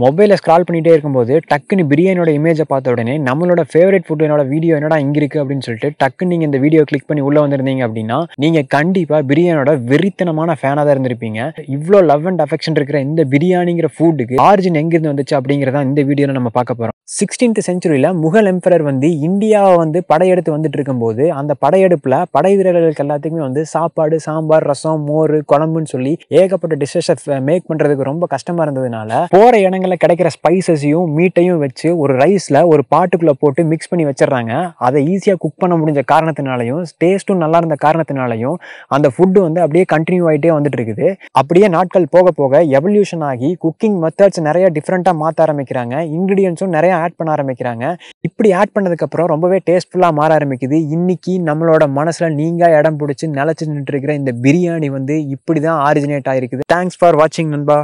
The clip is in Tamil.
மொபைலில் ஸ்க்ரால் பண்ணிகிட்டே இருக்கும்போது டக்குன்னு பிரியாணியோட இமேஜை பார்த்த உடனே நம்மளோட ஃபேவரட் ஃபுட் என்னோட வீடியோ என்னடா இங்கே இருக்குது அப்படின்னு சொல்லிட்டு டக்குன்னு நீங்கள் இந்த வீடியோ கிளிக் பண்ணி உள்ளே வந்திருந்தீங்க அப்படின்னா நீங்கள் கண்டிப்பாக பிரியாணியோட வெறித்தனமான ஃபேனாக தான் இருந்திருப்பீங்க இவ்வளோ லவ் அண்ட் அஃபெக்ஷன் இருக்கிற இந்த பிரியாணிங்கிற ஃபுட்டுக்கு ஆரிஜின் எங்கேருந்து வந்துச்சு அப்படிங்கிறத இந்த வீடியோவில் நம்ம பார்க்க போகிறோம் சிக்ஸ்டீன்த் செஞ்சுரியில் முகல் எம்பரர் வந்து இந்தியாவை வந்து படையெடுத்து வந்துட்டு இருக்கும்போது அந்த படையெடுப்பில் படை வீரர்களுக்கு எல்லாத்துக்குமே வந்து சாப்பாடு சாம்பார் ரசம் மோர் குழம்புன்னு சொல்லி ஏகப்பட்ட டிஷ்ஷஸை மேக் பண்ணுறதுக்கு ரொம்ப கஷ்டமாக இருந்ததுனால போகிற இடங்கள் இடங்களில் கிடைக்கிற ஸ்பைசஸையும் மீட்டையும் வச்சு ஒரு ரைஸில் ஒரு பாட்டுக்குள்ளே போட்டு மிக்ஸ் பண்ணி வச்சிடுறாங்க அதை ஈஸியாக குக் பண்ண முடிஞ்ச காரணத்தினாலையும் டேஸ்ட்டும் நல்லா இருந்த காரணத்தினாலையும் அந்த ஃபுட்டு வந்து அப்படியே கண்டினியூ ஆகிட்டே வந்துட்டு இருக்குது அப்படியே நாட்கள் போக போக எவல்யூஷன் ஆகி குக்கிங் மெத்தட்ஸ் நிறைய டிஃப்ரெண்ட்டாக மாற்ற ஆரம்பிக்கிறாங்க இன்க்ரீடியன்ஸும் நிறைய ஆட் பண்ண ஆரம்பிக்கிறாங்க இப்படி ஆட் பண்ணதுக்கப்புறம் ரொம்பவே டேஸ்ட்ஃபுல்லாக மாற ஆரம்பிக்குது இன்னைக்கு நம்மளோட மனசில் நீங்கள் இடம் பிடிச்சி நிலச்சி நின்றுருக்கிற இந்த பிரியாணி வந்து இப்படி தான் ஆரிஜினேட் ஆகிருக்குது தேங்க்ஸ் ஃபார் வாட்சிங் நண்பா